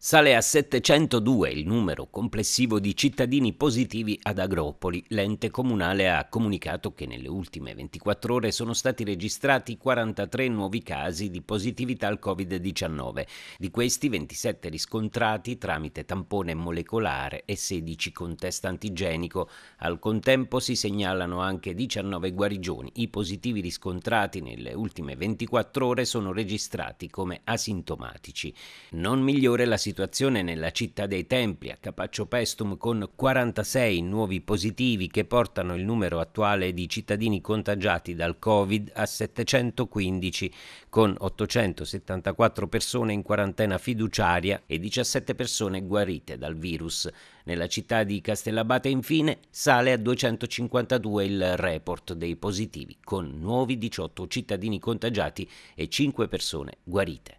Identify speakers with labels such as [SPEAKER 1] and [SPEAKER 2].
[SPEAKER 1] Sale a 702 il numero complessivo di cittadini positivi ad Agropoli. L'ente comunale ha comunicato che nelle ultime 24 ore sono stati registrati 43 nuovi casi di positività al Covid-19. Di questi 27 riscontrati tramite tampone molecolare e 16 con test antigenico. Al contempo si segnalano anche 19 guarigioni. I positivi riscontrati nelle ultime 24 ore sono registrati come asintomatici. Non migliore la situazione situazione nella città dei templi, a Capaccio Pestum, con 46 nuovi positivi che portano il numero attuale di cittadini contagiati dal Covid a 715, con 874 persone in quarantena fiduciaria e 17 persone guarite dal virus. Nella città di Castellabate, infine, sale a 252 il report dei positivi, con nuovi 18 cittadini contagiati e 5 persone guarite.